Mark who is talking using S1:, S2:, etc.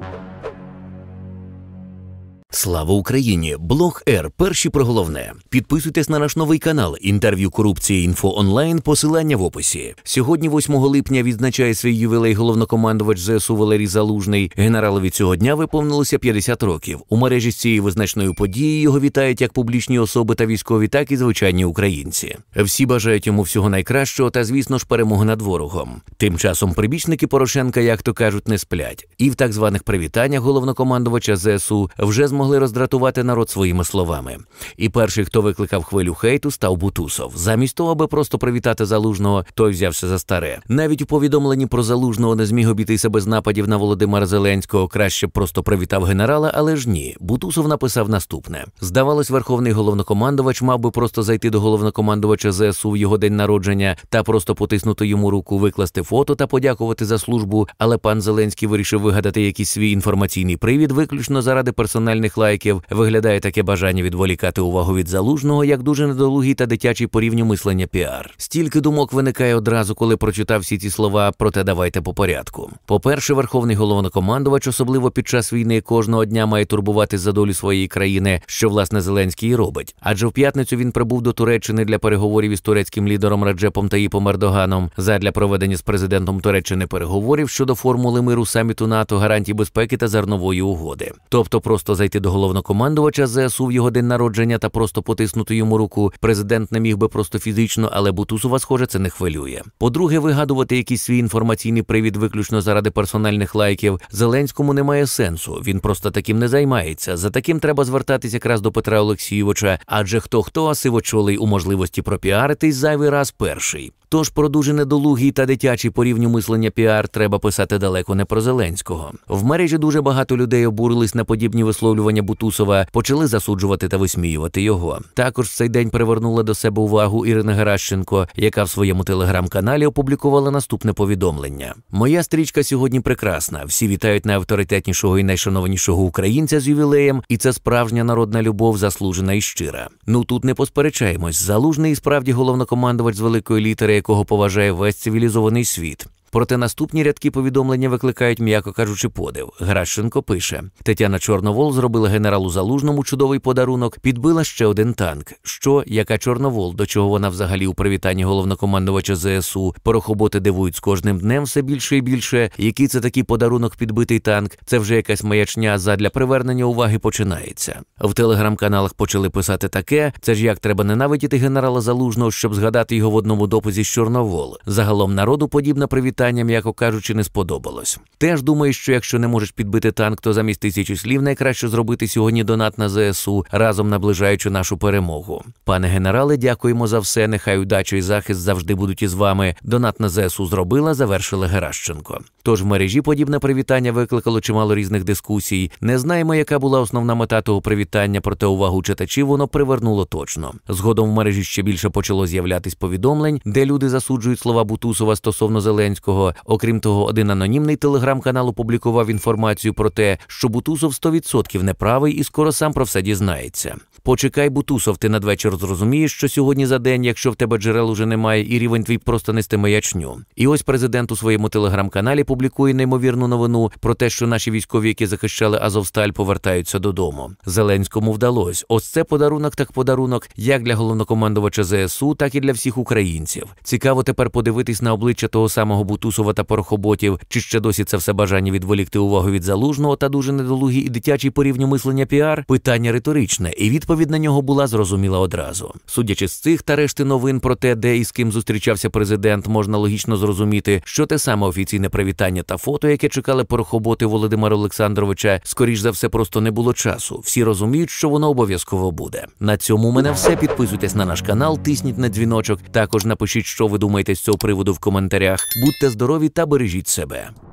S1: Thank you. Слава Україні! Блог Р. Перші про головне. Підписуйтесь на наш новий канал. Інтерв'ю корупції інфо онлайн. Посилання в описі. Сьогодні, 8 липня, відзначає свій ювілей головнокомандувач ЗСУ Валерій Залужний. Генералові цього дня виповнилося 50 років. У мережі з цієї визначної події його вітають як публічні особи та військові, так і звичайні українці. Всі бажають йому всього найкращого та, звісно ж, перемоги над ворогом. Тим часом прибічники Порошенка, як то кажуть, не сплять. І в так званих привітаннях головнокомандувача ЗСУ вже зможуть змогли роздратувати народ своїми словами. І перший, хто викликав хвилю хейту, став Бутусов. Замість того, аби просто привітати залужного, той взявся за старе. Навіть у повідомленні про залужного не зміг обійтися без нападів на Володимира Зеленського. Краще б просто привітав генерала, але ж ні. Бутусов написав наступне: здавалось, верховний головнокомандувач мав би просто зайти до головнокомандувача ЗСУ в його день народження та просто потиснути йому руку, викласти фото та подякувати за службу. Але пан Зеленський вирішив вигадати якийсь свій інформаційний привід, виключно заради персональних вподобайок лайків виглядає таке бажання відволікати увагу від залужного як дуже недолугий та дитячий порівню мислення піар. Стільки думок виникає одразу, коли прочитав всі ці слова, проте давайте по порядку. По-перше, верховний головнокомандувач, особливо під час війни, кожного дня має турбувати за долю своєї країни, що власне Зеленський і робить. Адже в п'ятницю він прибув до Туреччини для переговорів із турецьким лідером Раджепом Таїпом Ердоганом задля проведення з президентом Туреччини переговорів щодо формули миру саміту НАТО, гарантій безпеки та зернової угоди. Тобто, просто зайти до головнокомандувача ЗСУ в його день народження та просто потиснути йому руку. Президент не міг би просто фізично, але Бутусова, схоже, це не хвилює. По-друге, вигадувати якийсь свій інформаційний привід виключно заради персональних лайків Зеленському немає сенсу. Він просто таким не займається. За таким треба звертатись якраз до Петра Олексійовича, адже хто хто а сивочолий у можливості пропіаритись зайвий раз перший. Тож про дуже недолугі та дитячі порівню мислення піар треба писати далеко не про Зеленського. В мережі дуже багато людей обурились на подібні висловлювання Бутусова, почали засуджувати та висміювати його. Також в цей день привернула до себе увагу Ірина Геращенко, яка в своєму телеграм-каналі опублікувала наступне повідомлення: Моя стрічка сьогодні прекрасна. Всі вітають найавторитетнішого і найшановнішого українця з ювілеєм, і це справжня народна любов, заслужена і щира. Ну тут не посперечаємось. Залужний і справді головнокомандувач з великої літери якого поважає весь цивілізований світ. Проте наступні рядки повідомлення викликають, м'яко кажучи, подив. Гращенко пише: Тетяна Чорновол зробила генералу Залужному чудовий подарунок, підбила ще один танк. Що яка Чорновол, до чого вона взагалі у привітанні головнокомандувача ЗСУ порохоботи дивують з кожним днем все більше і більше. Який це такий подарунок підбитий танк? Це вже якась маячня задля привернення уваги починається. В телеграм-каналах почали писати таке: це ж як треба ненавидіти генерала Залужного, щоб згадати його в одному дописі з Чорновол. Загалом народу подібна привітання питання, м'яко кажучи, не сподобалось. Теж думаю, що якщо не можеш підбити танк, то замість тисячі слів найкраще зробити сьогодні донат на ЗСУ, разом наближаючи нашу перемогу. Пане генерале, дякуємо за все. Нехай удача і захист завжди будуть із вами. Донат на ЗСУ зробила, завершила Геращенко. Тож в мережі подібне привітання викликало чимало різних дискусій. Не знаємо, яка була основна мета того привітання, проте увагу читачів воно привернуло точно. Згодом в мережі ще більше почало з'являтись повідомлень, де люди засуджують слова Бутусова стосовно Зеленського. Зеленського. Окрім того, один анонімний телеграм-канал опублікував інформацію про те, що Бутузов 100% неправий і скоро сам про все дізнається. Почекай, бутусов, ти надвечір зрозумієш, що сьогодні за день, якщо в тебе джерел уже немає, і рівень твій просто нести маячню. І ось президент у своєму телеграм-каналі публікує неймовірну новину про те, що наші військові, які захищали Азовсталь, повертаються додому. Зеленському вдалось: Ось це подарунок, так подарунок, як для головнокомандувача ЗСУ, так і для всіх українців. Цікаво тепер подивитись на обличчя того самого Бутусова та Порохоботів, чи ще досі це все бажання відволікти увагу від залужного та дуже недолугі і дитячі порівню мислення піар? Питання риторичне. І від Відповідь на нього була зрозуміла одразу. Судячи з цих та решти новин про те, де і з ким зустрічався президент, можна логічно зрозуміти, що те саме офіційне привітання та фото, яке чекали порохоботи Володимира Олександровича, скоріш за все, просто не було часу. Всі розуміють, що воно обов'язково буде. На цьому у мене все. Підписуйтесь на наш канал, тисніть на дзвіночок. Також напишіть, що ви думаєте з цього приводу в коментарях. Будьте здорові та бережіть себе.